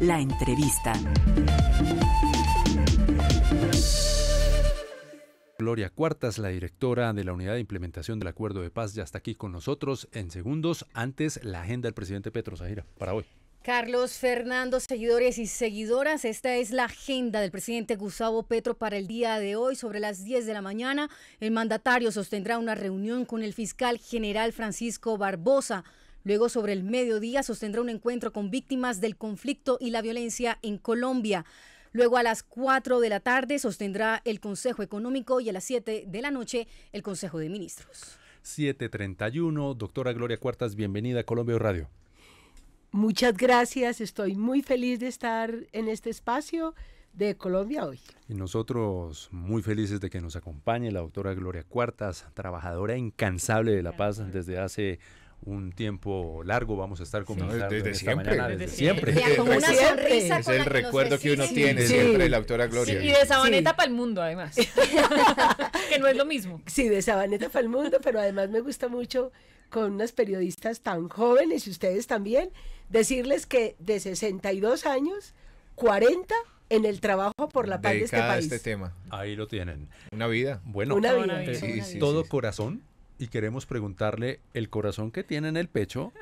La entrevista. Gloria Cuartas, la directora de la Unidad de Implementación del Acuerdo de Paz, ya está aquí con nosotros en segundos. Antes, la agenda del presidente Petro Zahira para hoy. Carlos Fernando, seguidores y seguidoras, esta es la agenda del presidente Gustavo Petro para el día de hoy. Sobre las 10 de la mañana, el mandatario sostendrá una reunión con el fiscal general Francisco Barbosa Luego, sobre el mediodía, sostendrá un encuentro con víctimas del conflicto y la violencia en Colombia. Luego a las 4 de la tarde sostendrá el Consejo Económico y a las 7 de la noche el Consejo de Ministros. 731, doctora Gloria Cuartas, bienvenida a Colombia Radio. Muchas gracias, estoy muy feliz de estar en este espacio de Colombia hoy. Y nosotros muy felices de que nos acompañe la doctora Gloria Cuartas, trabajadora incansable de La Paz desde hace un tiempo largo vamos a estar con desde, siempre, siempre, Con una sonrisa es el recuerdo que uno tiene siempre de la autora Gloria. y de Sabaneta para el mundo además. que no es lo mismo. Sí, de Sabaneta para el mundo, pero además me gusta mucho con unas periodistas tan jóvenes y ustedes también decirles que de 62 años 40 en el trabajo por la paz de este, este país. Ahí lo tienen. Una vida. Bueno, todo corazón y queremos preguntarle el corazón que tiene en el pecho,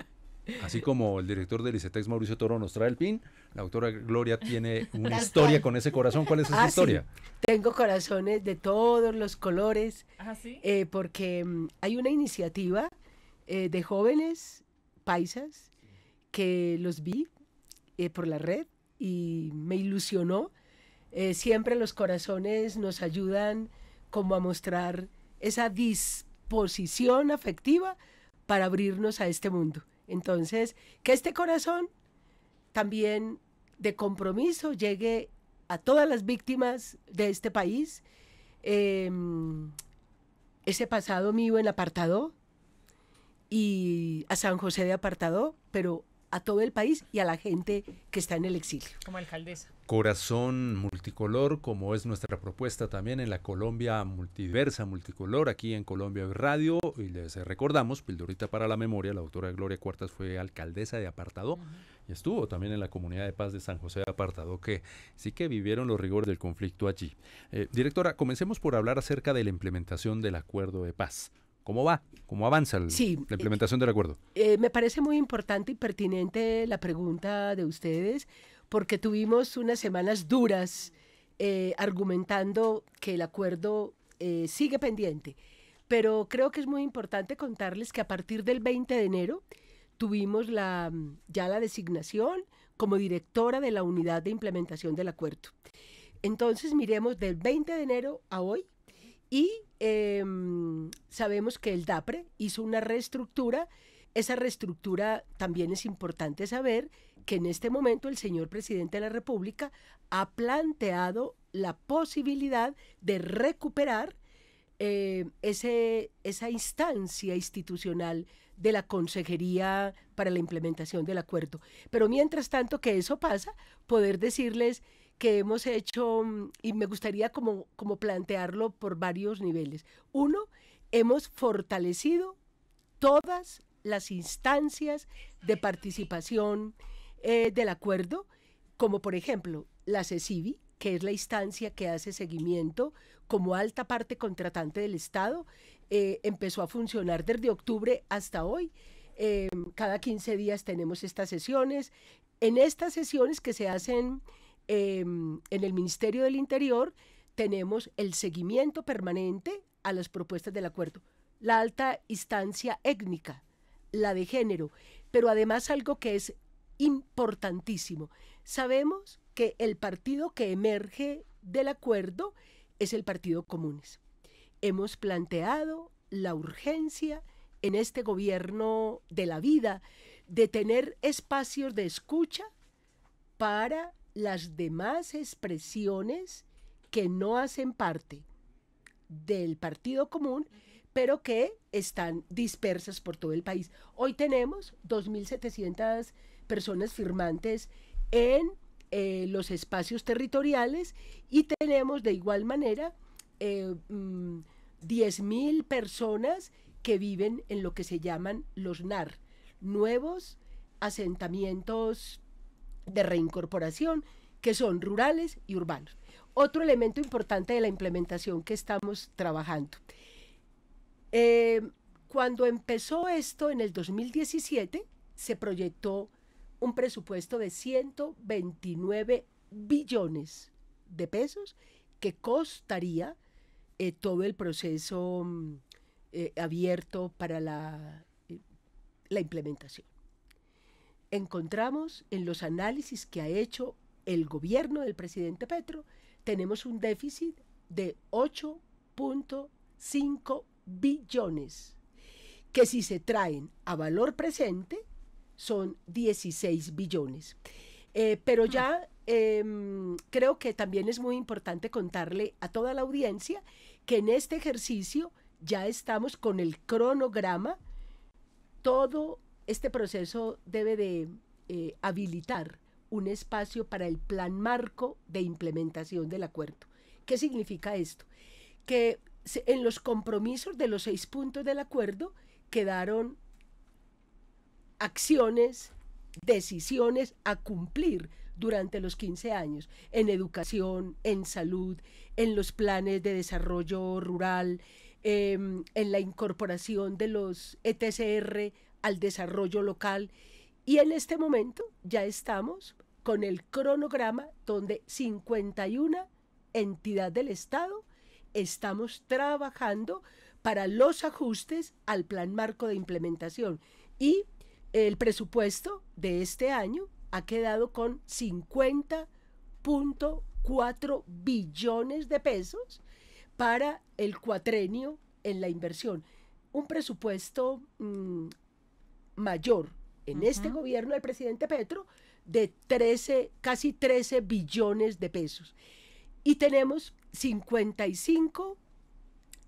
así como el director de ICETEX, Mauricio Toro, nos trae el pin, la doctora Gloria tiene una historia con ese corazón. ¿Cuál es esa ah, historia? Tengo corazones de todos los colores, ah, eh, porque mm, hay una iniciativa eh, de jóvenes paisas que los vi eh, por la red y me ilusionó. siempre los corazones nos ayudan como a mostrar esa dis posición afectiva para abrirnos a este mundo. Entonces, que este corazón también de compromiso llegue a todas las víctimas de este país. Em, ese pasado mío en apartado y a San José de apartado, pero a todo el país y a la gente que está en el exilio. Como alcaldesa. Corazón multicolor, como es nuestra propuesta también en la Colombia multiversa, multicolor, aquí en Colombia Radio. Y les recordamos, Pildorita para la Memoria, la doctora Gloria Cuartas fue alcaldesa de Apartado. y estuvo también en la comunidad de paz de San José de Apartado, que sí que vivieron los rigores del conflicto allí. Eh, directora, comencemos por hablar acerca de la implementación del acuerdo de paz. ¿Cómo va? ¿Cómo avanza la eh, implementación del acuerdo? Eh, me parece muy importante y pertinente la pregunta de ustedes, porque tuvimos unas semanas duras eh, argumentando que el acuerdo sigue pendiente. Pero creo que es muy importante contarles que a partir del 20 de enero tuvimos la, ya la designación como directora de la unidad de implementación del acuerdo. Entonces miremos del 20 de enero a hoy y Em, sabemos que el DAPRE hizo una reestructura. Esa reestructura también es importante saber que en este momento el señor presidente de la República ha planteado la posibilidad de recuperar eh, ese, esa instancia institucional de la Consejería para la implementación del acuerdo. Pero mientras tanto que eso pasa, poder decirles que hemos hecho mm, y me gustaría como, como plantearlo por varios niveles. Uno, hemos fortalecido todas las instancias de participación eh, del acuerdo, como por ejemplo la CECIBI, que es la instancia que hace seguimiento como alta parte contratante del Estado, eh, empezó a funcionar desde octubre hasta hoy. Eh, cada 15 días tenemos estas sesiones. En estas sesiones que se hacen Em, en el Ministerio del Interior tenemos el seguimiento permanente a las propuestas del acuerdo, la alta instancia étnica, la de género, pero además algo que es importantísimo. Sabemos que el partido que emerge del acuerdo es el Partido Comunes. Hemos planteado la urgencia en este gobierno de la vida de tener espacios de escucha para las demás expresiones que no hacen parte del Partido Común, pero que están dispersas por todo el país. Hoy tenemos 2.700 personas firmantes en eh, los espacios territoriales y tenemos de igual manera 10.000 eh, mm, personas que viven en lo que se llaman los NAR, nuevos asentamientos de reincorporación, que son rurales y urbanos. Otro elemento importante de la implementación que estamos trabajando. Eh, cuando empezó esto en el 2017, se proyectó un presupuesto de 129 billones de pesos que costaría eh, todo el proceso mm, eh, abierto para la, la implementación encontramos en los análisis que ha hecho el gobierno del presidente Petro, tenemos un déficit de 8.5 billones, que si se traen a valor presente son 16 billones. Eh, pero ya ah. em, creo que también es muy importante contarle a toda la audiencia que en este ejercicio ya estamos con el cronograma todo este proceso debe de eh, habilitar un espacio para el plan marco de implementación del acuerdo. ¿Qué significa esto? Que en los compromisos de los seis puntos del acuerdo quedaron acciones, decisiones a cumplir durante los 15 años, en educación, en salud, en los planes de desarrollo rural, em, en la incorporación de los ETCR al desarrollo local. Y en este momento ya estamos con el cronograma donde 51 entidad del Estado estamos trabajando para los ajustes al plan marco de implementación. Y el presupuesto de este año ha quedado con 50.4 billones de pesos para el cuatrenio en la inversión. Un presupuesto mm, mayor en este gobierno del presidente Petro de 13, casi 13 billones de pesos. Y tenemos 55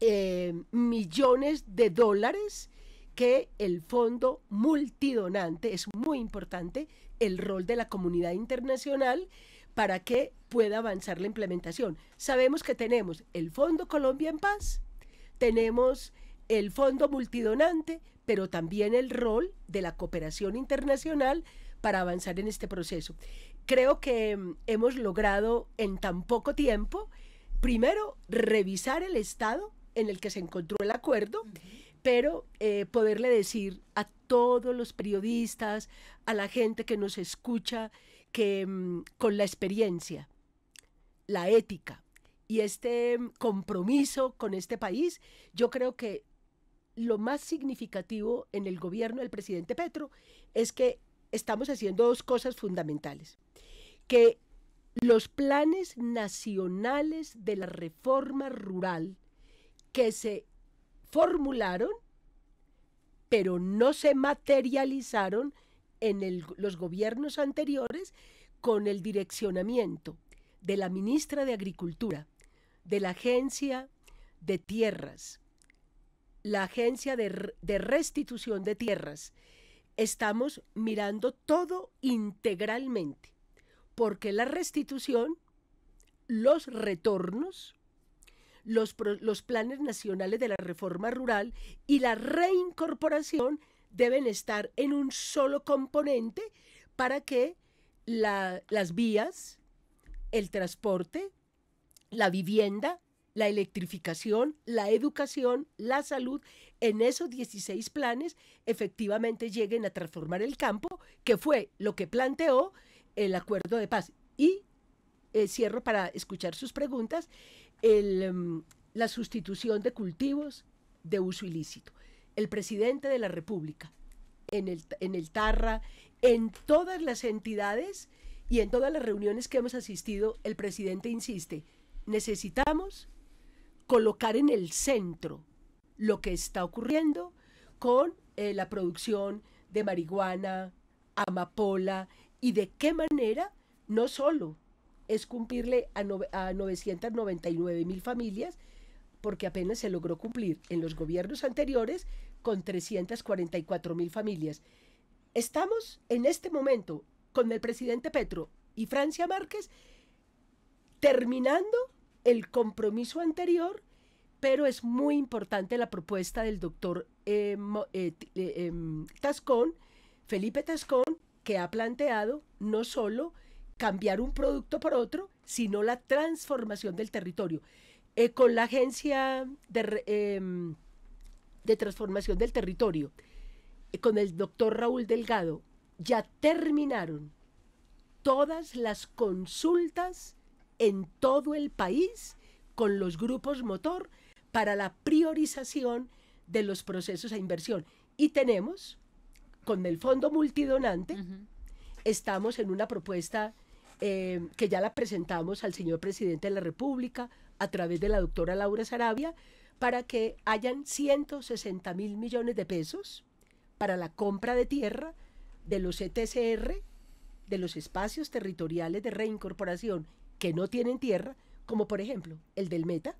eh, millones de dólares que el fondo multidonante es muy importante, el rol de la comunidad internacional para que pueda avanzar la implementación. Sabemos que tenemos el Fondo Colombia en Paz, tenemos el Fondo Multidonante, pero también el rol de la cooperación internacional para avanzar en este proceso. Creo que mm, hemos logrado en tan poco tiempo, primero, revisar el estado en el que se encontró el acuerdo, pero eh, poderle decir a todos los periodistas, a la gente que nos escucha, que mm, con la experiencia, la ética y este mm, compromiso con este país, yo creo que lo más significativo en el gobierno del presidente Petro es que estamos haciendo dos cosas fundamentales. Que los planes nacionales de la reforma rural que se formularon, pero no se materializaron en los gobiernos anteriores con el direccionamiento de la ministra de Agricultura, de la Agencia de Tierras, la Agencia de, Restitución de Tierras, estamos mirando todo integralmente, porque la restitución, los retornos, los, planes nacionales de la reforma rural y la reincorporación deben estar en un solo componente para que las vías, el transporte, la vivienda la electrificación, la educación, la salud, en esos 16 planes efectivamente lleguen a transformar el campo, que fue lo que planteó el acuerdo de paz. Y eh, cierro para escuchar sus preguntas, em, la sustitución de cultivos de uso ilícito. El presidente de la República, en el, en el Tarra, en todas las entidades y en todas las reuniones que hemos asistido, el presidente insiste, necesitamos colocar en el centro lo que está ocurriendo con eh, la producción de marihuana, amapola y de qué manera no solo es cumplirle a, a 999 mil familias, porque apenas se logró cumplir en los gobiernos anteriores con 344 mil familias. Estamos en este momento con el presidente Petro y Francia Márquez terminando el compromiso anterior, pero es muy importante la propuesta del doctor eh, eh, eh em, Tascón, Felipe Tascón, que ha planteado no solo cambiar un producto por otro, sino la transformación del territorio. Eh, con la agencia de, em, transformación del territorio, con el doctor Raúl Delgado, ya terminaron todas las consultas en todo el país con los grupos motor para la priorización de los procesos de inversión. Y tenemos, con el fondo multidonante, estamos en una propuesta eh, que ya la presentamos al señor presidente de la República a través de la doctora Laura Sarabia, para que hayan 160 mil millones de pesos para la compra de tierra de los ETCR, de los espacios territoriales de reincorporación que no tienen tierra, como por ejemplo el del Meta,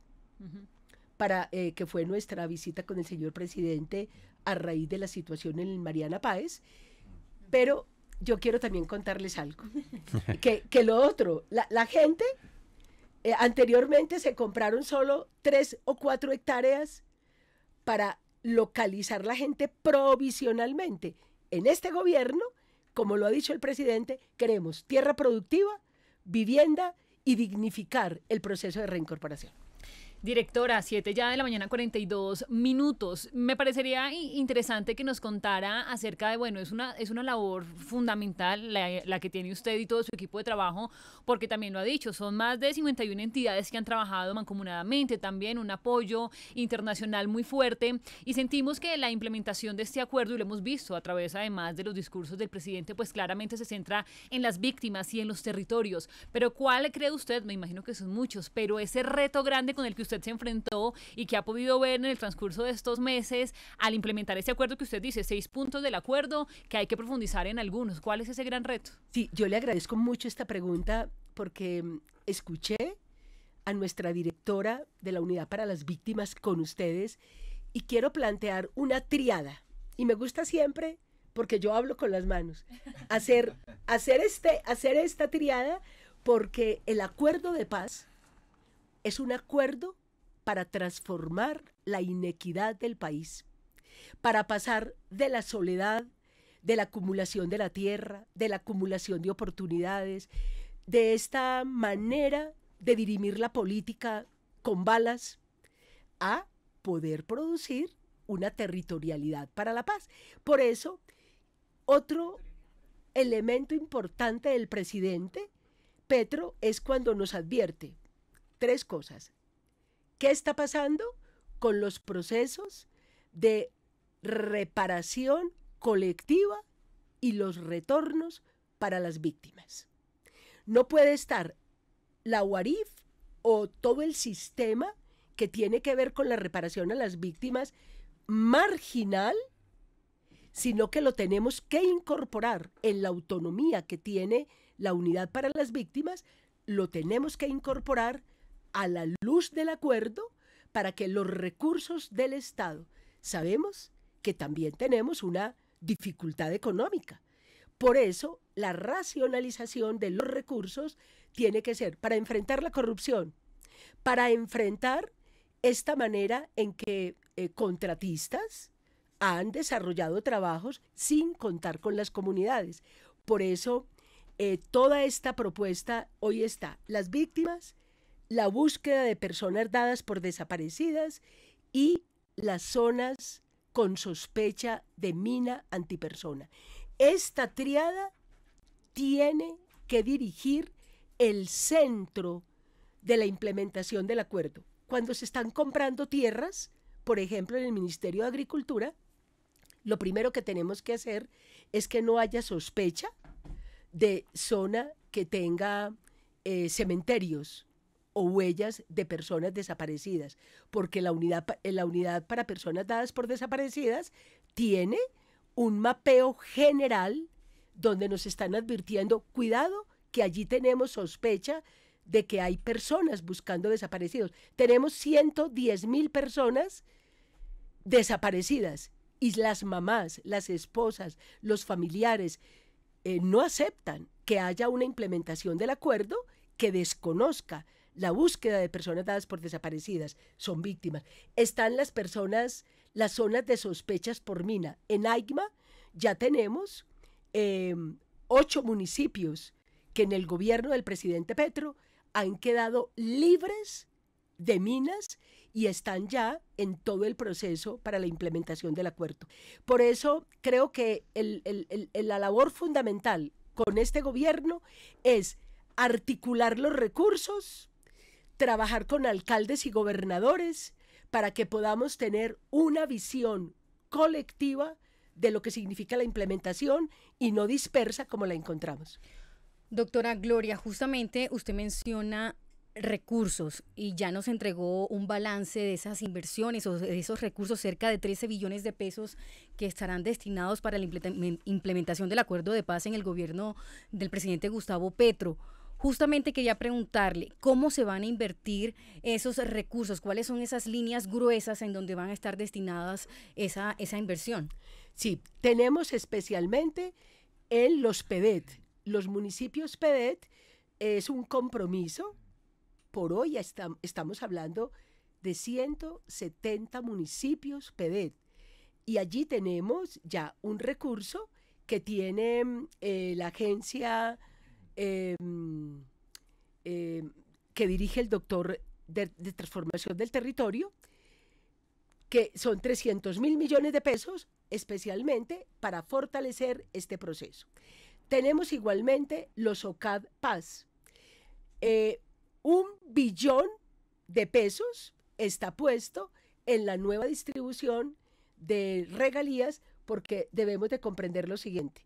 para, eh, que fue nuestra visita con el señor presidente a raíz de la situación en Mariana Páez. Pero yo quiero también contarles algo, que, lo otro, la, gente eh, anteriormente se compraron solo tres o cuatro hectáreas para localizar la gente provisionalmente. En este gobierno, como lo ha dicho el presidente, queremos tierra productiva, vivienda y dignificar el proceso de reincorporación. Directora, 7 ya de la mañana, 42 minutos. Me parecería interesante que nos contara acerca de, bueno, es una, es una labor fundamental la, que tiene usted y todo su equipo de trabajo, porque también lo ha dicho, son más de 51 entidades que han trabajado mancomunadamente, también un apoyo internacional muy fuerte, y sentimos que la implementación de este acuerdo, y lo hemos visto a través además de los discursos del presidente, pues claramente se centra en las víctimas y en los territorios. Pero ¿cuál cree usted? Me imagino que son muchos, pero ese reto grande con el que usted se enfrentó y que ha podido ver en el transcurso de estos meses al implementar ese acuerdo que usted dice, seis puntos del acuerdo que hay que profundizar en algunos. ¿Cuál es ese gran reto? Sí, yo le agradezco mucho esta pregunta porque mm, escuché a nuestra directora de la Unidad para las Víctimas con ustedes y quiero plantear una triada. Y me gusta siempre, porque yo hablo con las manos, hacer, hacer, este, hacer esta triada porque el acuerdo de paz es un acuerdo para transformar la inequidad del país, para pasar de la soledad, de la acumulación de la tierra, de la acumulación de oportunidades, de esta manera de dirimir la política con balas, a poder producir una territorialidad para la paz. Por eso, otro elemento importante del presidente Petro es cuando nos advierte, tres cosas. ¿Qué está pasando con los procesos de reparación colectiva y los retornos para las víctimas? No puede estar la UARIF o todo el sistema que tiene que ver con la reparación a las víctimas marginal, sino que lo tenemos que incorporar en la autonomía que tiene la unidad para las víctimas, lo tenemos que incorporar a la luz del acuerdo para que los recursos del Estado, sabemos que también tenemos una dificultad económica. Por eso, la racionalización de los recursos tiene que ser para enfrentar la corrupción, para enfrentar esta manera en que eh, contratistas han desarrollado trabajos sin contar con las comunidades. Por eso, eh, toda esta propuesta hoy está. Las víctimas, la búsqueda de personas dadas por desaparecidas y las zonas con sospecha de mina antipersona. Esta triada tiene que dirigir el centro de la implementación del acuerdo. Cuando se están comprando tierras, por ejemplo, en el Ministerio de Agricultura, lo primero que tenemos que hacer es que no haya sospecha de zona que tenga eh, cementerios, o huellas de personas desaparecidas, porque la unidad, eh, la unidad para personas dadas por desaparecidas tiene un mapeo general donde nos están advirtiendo, cuidado, que allí tenemos sospecha de que hay personas buscando desaparecidos. Tenemos 110 mil personas desaparecidas y las mamás, las esposas, los familiares eh, no aceptan que haya una implementación del acuerdo que desconozca la búsqueda de personas dadas por desaparecidas, son víctimas. Están las personas, las zonas de sospechas por mina. En Aigma ya tenemos em, ocho municipios que en el gobierno del presidente Petro han quedado libres de minas y están ya en todo el proceso para la implementación del acuerdo. Por eso creo que la labor fundamental con este gobierno es articular los recursos trabajar con alcaldes y gobernadores para que podamos tener una visión colectiva de lo que significa la implementación y no dispersa como la encontramos. Doctora Gloria, justamente usted menciona recursos y ya nos entregó un balance de esas inversiones o de esos recursos, cerca de 13 billones de pesos que estarán destinados para la implementación del acuerdo de paz en el gobierno del presidente Gustavo Petro. Justamente quería preguntarle cómo se van a invertir esos recursos, cuáles son esas líneas gruesas en donde van a estar destinadas esa, esa inversión. Sí, tenemos especialmente en los PEDET. Los municipios PEDET es un compromiso. Por hoy estamos hablando de 170 municipios PEDET. Y allí tenemos ya un recurso que tiene eh, la agencia Em, em, que dirige el doctor de, transformación del territorio, que son 300 mil millones de pesos especialmente para fortalecer este proceso. Tenemos igualmente los OCAD Paz. Eh, un billón de pesos está puesto en la nueva distribución de regalías porque debemos de comprender lo siguiente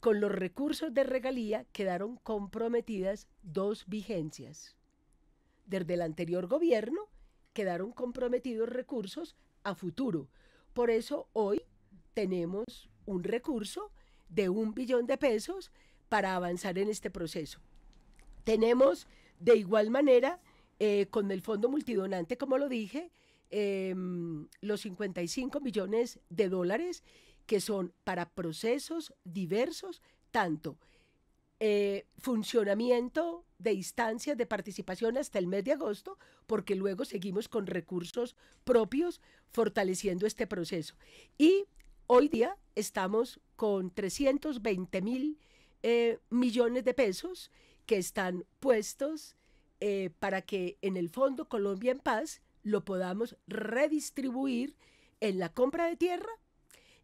con los recursos de regalía quedaron comprometidas dos vigencias. Desde el anterior gobierno quedaron comprometidos recursos a futuro. Por eso hoy tenemos un recurso de un billón de pesos para avanzar en este proceso. Tenemos de igual manera eh, con el fondo multidonante, como lo dije, em, los 55 millones de dólares que son para procesos diversos, tanto eh, funcionamiento de instancias de participación hasta el mes de agosto, porque luego seguimos con recursos propios fortaleciendo este proceso. Y hoy día estamos con 320 mil eh, millones de pesos que están puestos eh, para que en el Fondo Colombia en Paz lo podamos redistribuir en la compra de tierra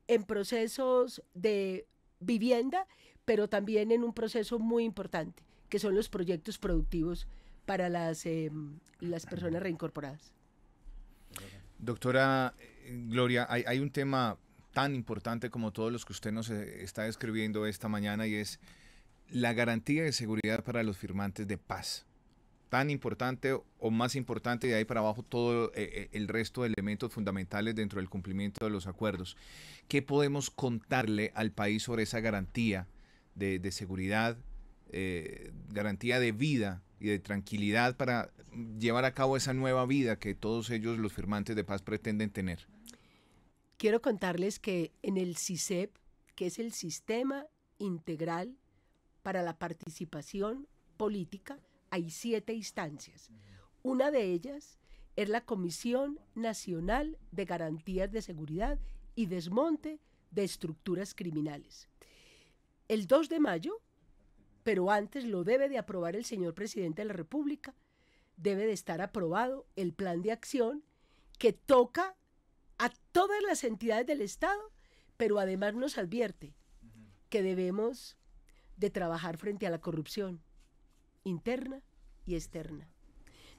en procesos de vivienda, pero también en un proceso muy importante, que son los proyectos productivos para las, em, las personas reincorporadas. Doctora eh, Gloria, hay, un tema tan importante como todos los que usted nos eh, está describiendo esta mañana y es la garantía de seguridad para los firmantes de paz tan importante o más importante de ahí para abajo todo eh, eh, el resto de elementos fundamentales dentro del cumplimiento de los acuerdos. ¿Qué podemos contarle al país sobre esa garantía de, de seguridad, eh, garantía de vida y de tranquilidad para llevar a cabo esa nueva vida que todos ellos, los firmantes de paz, pretenden tener? Quiero contarles que en el CISEP, que es el Sistema Integral para la Participación Política, hay siete instancias. Una de ellas es la Comisión Nacional de Garantías de Seguridad y Desmonte de Estructuras Criminales. El 2 de mayo, pero antes lo debe de aprobar el señor presidente de la República, debe de estar aprobado el plan de acción que toca a todas las entidades del Estado, pero además nos advierte que debemos de trabajar frente a la corrupción interna y externa.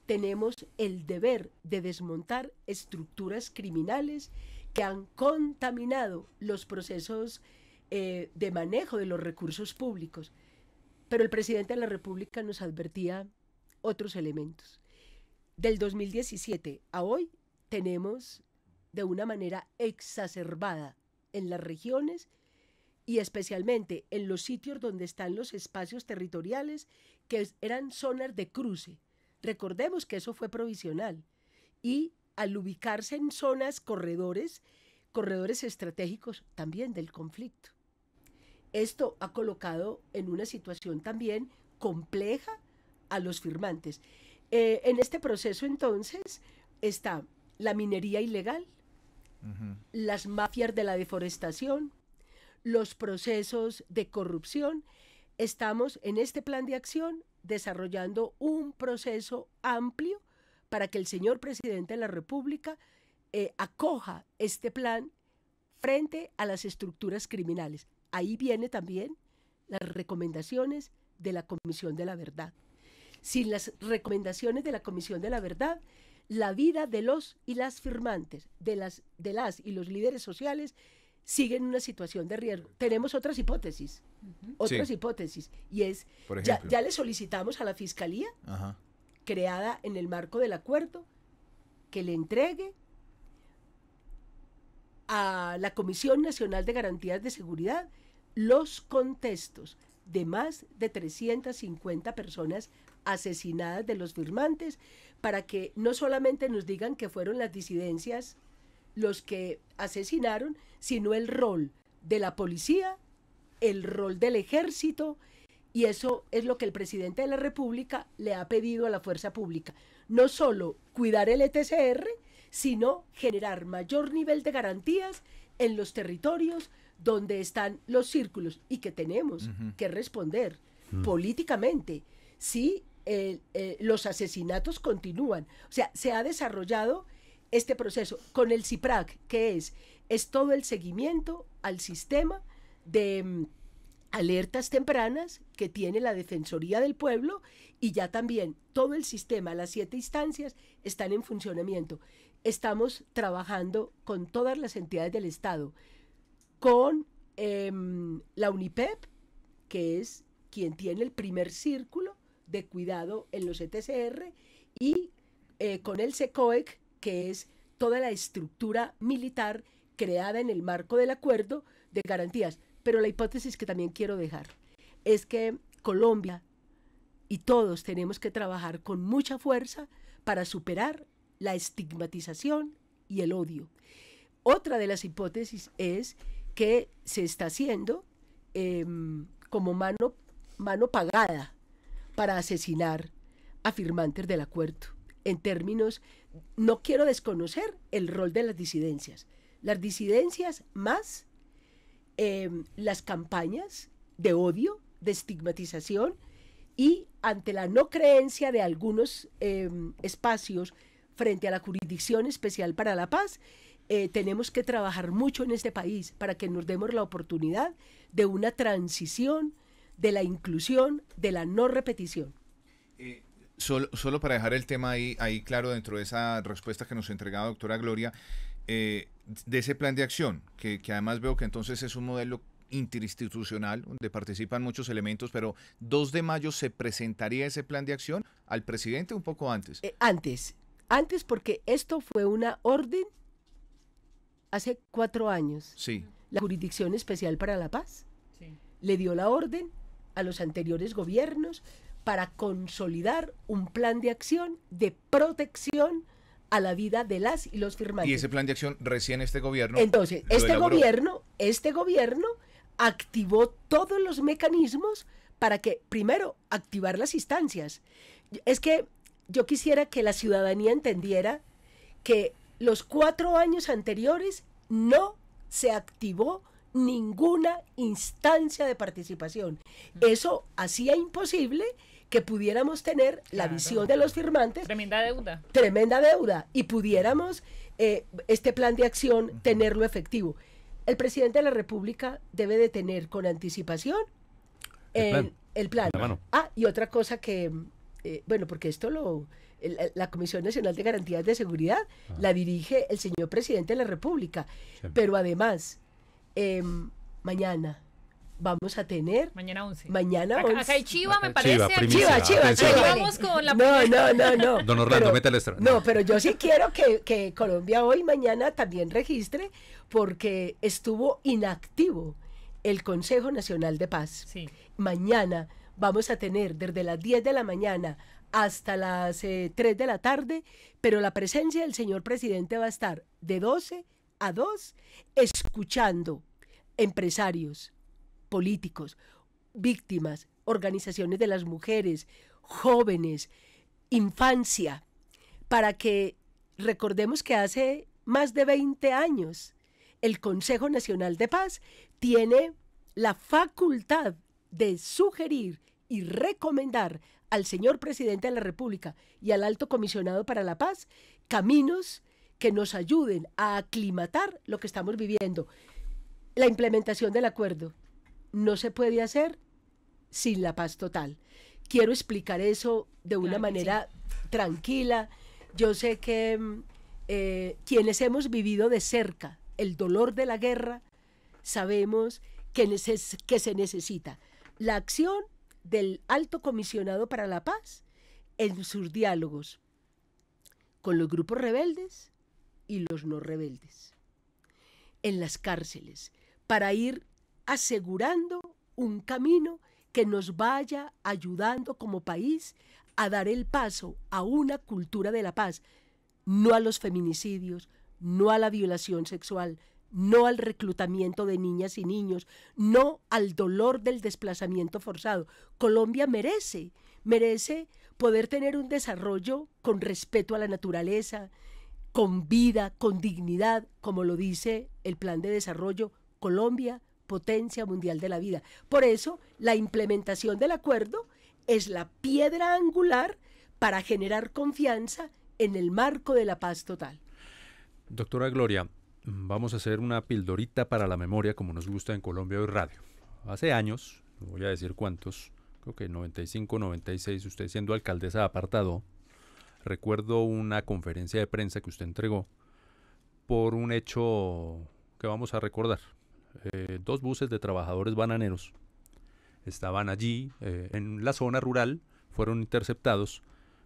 Tenemos el deber de desmontar estructuras criminales que han contaminado los procesos eh, de manejo de los recursos públicos. Pero el presidente de la República nos advertía otros elementos. Del 2017 a hoy tenemos de una manera exacerbada en las regiones y especialmente en los sitios donde están los espacios territoriales que eran zonas de cruce. Recordemos que eso fue provisional. Y al ubicarse en zonas, corredores, corredores estratégicos también del conflicto. Esto ha colocado en una situación también compleja a los firmantes. Eh, en este proceso entonces está la minería ilegal, las mafias de la deforestación, los procesos de corrupción estamos en este plan de acción desarrollando un proceso amplio para que el señor presidente de la República eh, acoja este plan frente a las estructuras criminales. Ahí vienen también las recomendaciones de la Comisión de la Verdad. Sin las recomendaciones de la Comisión de la Verdad, la vida de los y las firmantes, de las, de las y los líderes sociales ...sigue en una situación de riesgo. Tenemos otras hipótesis, otras hipótesis, y es, ya, le solicitamos a la Fiscalía, creada en el marco del acuerdo, que le entregue a la Comisión Nacional de Garantías de Seguridad los contextos de más de 350 personas asesinadas de los firmantes para que no solamente nos digan que fueron las disidencias los que asesinaron, sino el rol de la policía, el rol del ejército, y eso es lo que el presidente de la República le ha pedido a la fuerza pública. No solo cuidar el ETCR, sino generar mayor nivel de garantías en los territorios donde están los círculos y que tenemos que responder mm. políticamente si eh, eh, los asesinatos continúan. O sea, se ha desarrollado este proceso con el CIPRAC, que es es todo el seguimiento al sistema de mm, alertas tempranas que tiene la Defensoría del Pueblo y ya también todo el sistema, las siete instancias, están en funcionamiento. Estamos trabajando con todas las entidades del Estado, con em, la UNIPEP, que es quien tiene el primer círculo de cuidado en los ETCR, y eh, con el SECOEC, que es toda la estructura militar creada en el marco del acuerdo de garantías. Pero la hipótesis que también quiero dejar es que Colombia y todos tenemos que trabajar con mucha fuerza para superar la estigmatización y el odio. Otra de las hipótesis es que se está haciendo em, como mano, mano pagada para asesinar a firmantes del acuerdo. En términos, no quiero desconocer el rol de las disidencias, las disidencias más em, las campañas de odio, de estigmatización y ante la no creencia de algunos em, espacios frente a la Jurisdicción Especial para la Paz, eh, tenemos que trabajar mucho en este país para que nos demos la oportunidad de una transición, de la inclusión, de la no repetición. Eh, solo, solo, para dejar el tema ahí, ahí claro dentro de esa respuesta que nos ha entregaba doctora Gloria, eh, de ese plan de acción, que, además veo que entonces es un modelo interinstitucional, donde participan muchos elementos, pero 2 de mayo se presentaría ese plan de acción al presidente un poco antes. Eh, antes, antes porque esto fue una orden hace cuatro años. Sí. La Jurisdicción Especial para la Paz le dio la orden a los anteriores gobiernos para consolidar un plan de acción de protección a la vida de las y los firmantes. Y ese plan de acción recién este gobierno. Entonces, este gobierno, este gobierno activó todos los mecanismos para que, primero, activar las instancias. Es que yo quisiera que la ciudadanía entendiera que los cuatro años anteriores no se activó ninguna instancia de participación. Mm. Eso hacía imposible que pudiéramos tener la visión de los firmantes. Tremenda deuda. Tremenda deuda. Y pudiéramos eh, este plan de acción tenerlo efectivo. El presidente de la República debe de tener con anticipación el, plan. Ah, y otra cosa que, eh, bueno, porque esto lo, la, Comisión Nacional de Garantías de Seguridad ah. la dirige el señor presidente de la República. Pero además, em, mañana, vamos a tener. Mañana 11. Mañana 11. Acá, hay Chiva, me parece. Chiva, Chiva, Chiva. Vamos con la no, no, no, no. Don Orlando, métale estreno. No, pero yo sí quiero que, que Colombia hoy, mañana también registre, porque estuvo inactivo el Consejo Nacional de Paz. Sí. Mañana vamos a tener desde las 10 de la mañana hasta las 3 eh, de la tarde, pero la presencia del señor presidente va a estar de 12 a 2 escuchando empresarios, políticos, víctimas, organizaciones de las mujeres, jóvenes, infancia, para que recordemos que hace más de 20 años el Consejo Nacional de Paz tiene la facultad de sugerir y recomendar al señor presidente de la República y al alto comisionado para la paz caminos que nos ayuden a aclimatar lo que estamos viviendo. La implementación del acuerdo, no se puede hacer sin la paz total. Quiero explicar eso de una manera tranquila. Yo sé que mm, eh, quienes hemos vivido de cerca el dolor de la guerra, sabemos que se necesita la acción del alto comisionado para la paz en sus diálogos con los grupos rebeldes y los no rebeldes, en las cárceles, para ir asegurando un camino que nos vaya ayudando como país a dar el paso a una cultura de la paz, no a los feminicidios, no a la violación sexual, no al reclutamiento de niñas y niños, no al dolor del desplazamiento forzado. Colombia merece, merece poder tener un desarrollo con respeto a la naturaleza, con vida, con dignidad, como lo dice el Plan de Desarrollo Colombia potencia mundial de la vida. Por eso, la implementación del acuerdo es la piedra angular para generar confianza en el marco de la paz total. Doctora Gloria, vamos a hacer una pildorita para la memoria, como nos gusta en Colombia Hoy Radio. Hace años, no voy a decir cuántos, creo que 95, 96, usted siendo alcaldesa de apartado, recuerdo una conferencia de prensa que usted entregó por un hecho que vamos a recordar, eh, dos buses de trabajadores bananeros. Estaban allí, eh, en la zona rural, fueron interceptados,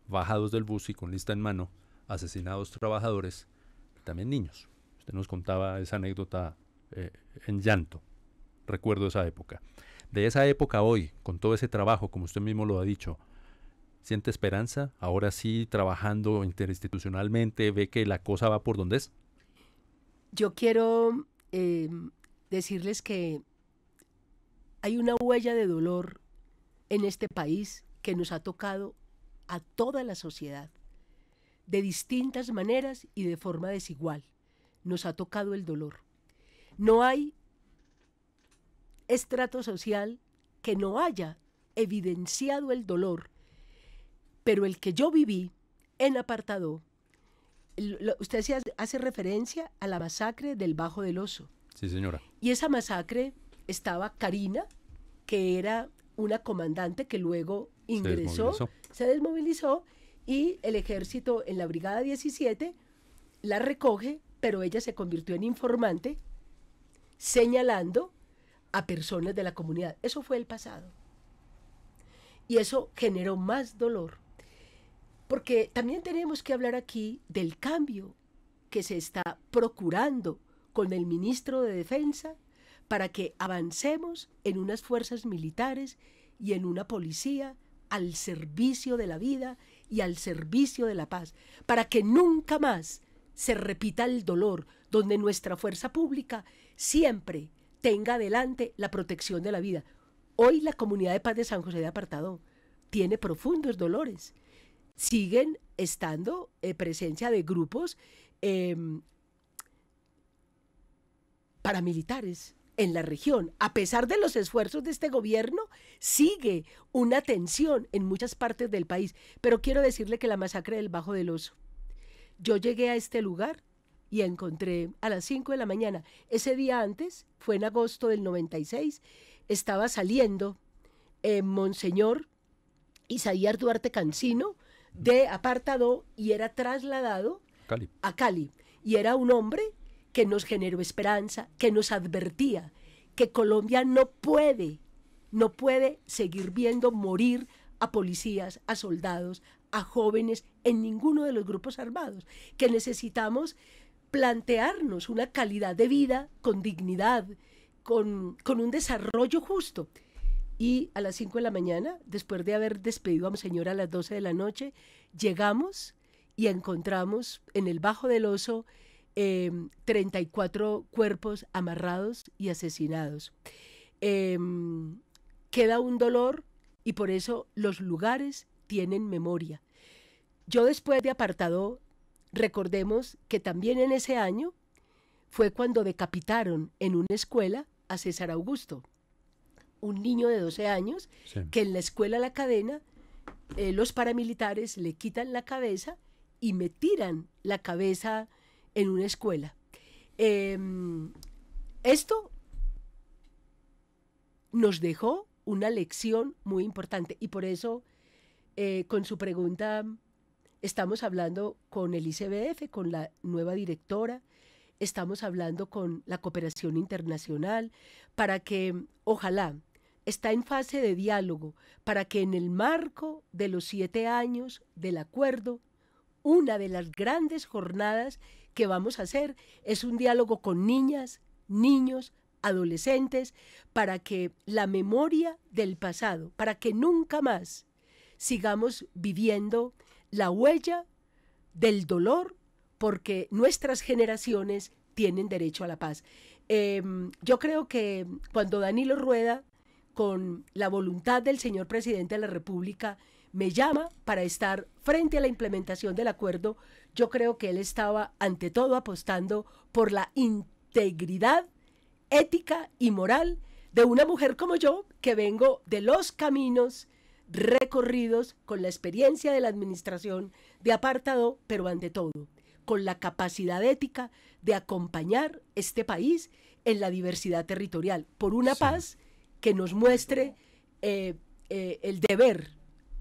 bajados del bus y con lista en mano, asesinados trabajadores, también niños. Usted nos contaba esa anécdota eh, en llanto. Recuerdo esa época. De esa época hoy, con todo ese trabajo, como usted mismo lo ha dicho, ¿siente esperanza? Ahora sí, trabajando interinstitucionalmente, ve que la cosa va por donde es. Yo quiero eh, decirles que hay una huella de dolor en este país que nos ha tocado a toda la sociedad, de distintas maneras y de forma desigual. Nos ha tocado el dolor. No hay estrato social que no haya evidenciado el dolor, pero el que yo viví en apartado, usted hace, referencia a la masacre del Bajo del Oso Sí, señora. Y esa masacre estaba Karina, que era una comandante que luego ingresó, se desmovilizó. se desmovilizó, y el ejército en la Brigada 17 la recoge, pero ella se convirtió en informante señalando a personas de la comunidad. Eso fue el pasado. Y eso generó más dolor. Porque también tenemos que hablar aquí del cambio que se está procurando con el ministro de Defensa para que avancemos en unas fuerzas militares y en una policía al servicio de la vida y al servicio de la paz, para que nunca más se repita el dolor, donde nuestra fuerza pública siempre tenga adelante la protección de la vida. Hoy la comunidad de paz de San José de Apartado tiene profundos dolores. Siguen estando eh, presencia de grupos em, paramilitares en la región. A pesar de los esfuerzos de este gobierno, sigue una tensión en muchas partes del país. Pero quiero decirle que la masacre del Bajo del Oso. Yo llegué a este lugar y encontré a las 5 de la mañana. Ese día antes, fue en agosto del 96, estaba saliendo en eh, Monseñor Isaías Duarte Cancino de apartado y era trasladado a Cali. Y era un hombre que nos generó esperanza, que nos advertía que Colombia no puede, no puede seguir viendo morir a policías, a soldados, a jóvenes en ninguno de los grupos armados, que necesitamos plantearnos una calidad de vida con dignidad, con, con un desarrollo justo. Y a las 5 de la mañana, después de haber despedido a señora a las 12 de la noche, llegamos y encontramos en el Bajo del Oso 34 em, cuerpos amarrados y asesinados. Em, queda un dolor y por eso los lugares tienen memoria. Yo después de apartado, recordemos que también en ese año fue cuando decapitaron en una escuela a César Augusto, un niño de 12 años, que en la escuela La Cadena eh, los paramilitares le quitan la cabeza y me tiran la cabeza en una escuela. Em, esto nos dejó una lección muy importante y por eso eh, con su pregunta estamos hablando con el ICBF, con la nueva directora, estamos hablando con la cooperación internacional para que ojalá está en fase de diálogo para que en el marco de los siete años del acuerdo, una de las grandes jornadas que vamos a hacer es un diálogo con niñas, niños, adolescentes, para que la memoria del pasado, para que nunca más sigamos viviendo la huella del dolor, porque nuestras generaciones tienen derecho a la paz. Em, yo creo que cuando Danilo Rueda, con la voluntad del señor presidente de la República, me llama para estar frente a la implementación del acuerdo yo creo que él estaba ante todo apostando por la integridad ética y moral de una mujer como yo, que vengo de los caminos recorridos con la experiencia de la administración de apartado, pero ante todo, con la capacidad ética de acompañar este país en la diversidad territorial, por una paz que nos muestre eh, eh, el deber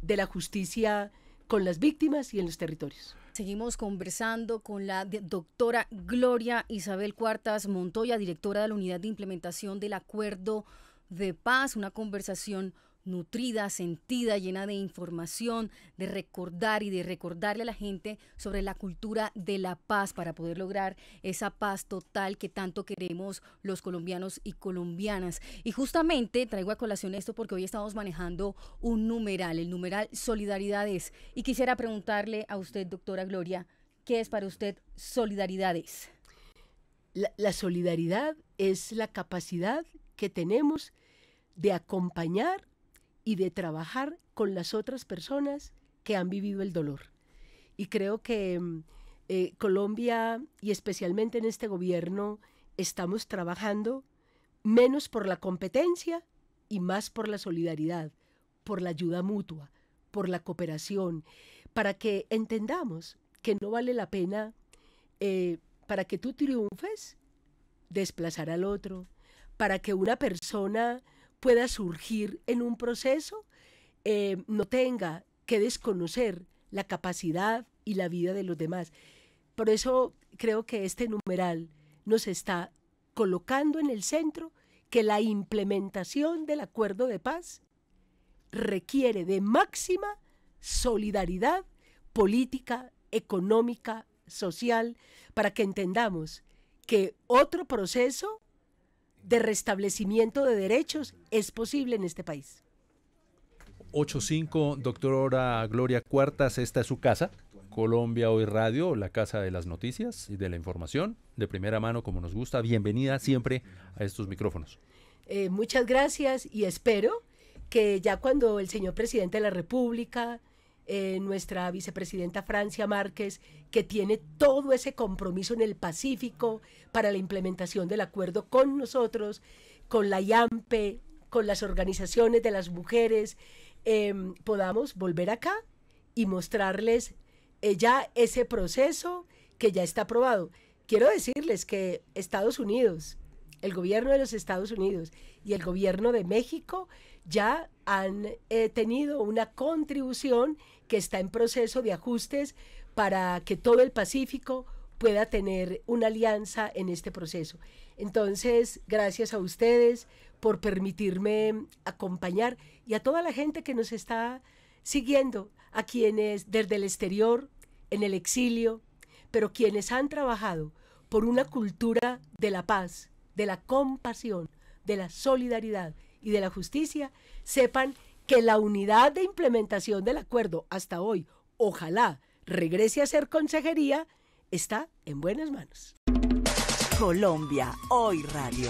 de la justicia con las víctimas y en los territorios. Seguimos conversando con la doctora Gloria Isabel Cuartas Montoya, directora de la Unidad de Implementación del Acuerdo de Paz, una conversación nutrida, sentida, llena de información, de recordar y de recordarle a la gente sobre la cultura de la paz para poder lograr esa paz total que tanto queremos los colombianos y colombianas. Y justamente traigo a colación esto porque hoy estamos manejando un numeral, el numeral Solidaridades. Y quisiera preguntarle a usted, doctora Gloria, ¿qué es para usted Solidaridades? la, la solidaridad es la capacidad que tenemos de acompañar y de trabajar con las otras personas que han vivido el dolor. Y creo que mm, eh, Colombia y especialmente en este gobierno estamos trabajando menos por la competencia y más por la solidaridad, por la ayuda mutua, por la cooperación, para que entendamos que no vale la pena eh, para que tú triunfes desplazar al otro, para que una persona pueda surgir en un proceso, eh, no tenga que desconocer la capacidad y la vida de los demás. Por eso creo que este numeral nos está colocando en el centro que la implementación del acuerdo de paz requiere de máxima solidaridad política, económica, social, para que entendamos que otro proceso de restablecimiento de derechos es posible en este país. 85, doctora Gloria Cuartas, esta es su casa. Colombia Hoy Radio, la casa de las noticias y de la información, de primera mano como nos gusta. Bienvenida siempre a estos micrófonos. Eh, muchas gracias y espero que ya cuando el señor presidente de la República, eh, nuestra vicepresidenta Francia Márquez, que tiene todo ese compromiso en el Pacífico para la implementación del acuerdo con nosotros, con la IAMPE, con las organizaciones de las mujeres, em, podamos volver acá y mostrarles ella eh, ya ese proceso que ya está aprobado. Quiero decirles que Estados Unidos, el gobierno de los Estados Unidos y el gobierno de México ya han eh, tenido una contribución que está en proceso de ajustes para que todo el Pacífico pueda tener una alianza en este proceso. Entonces, gracias a ustedes por permitirme acompañar y a toda la gente que nos está siguiendo, a quienes desde el exterior, en el exilio, pero quienes han trabajado por una cultura de la paz, de la compasión, de la solidaridad y de la Justicia sepan que la unidad de implementación del acuerdo hasta hoy, ojalá regrese a ser consejería, está en buenas manos. Colombia, hoy radio.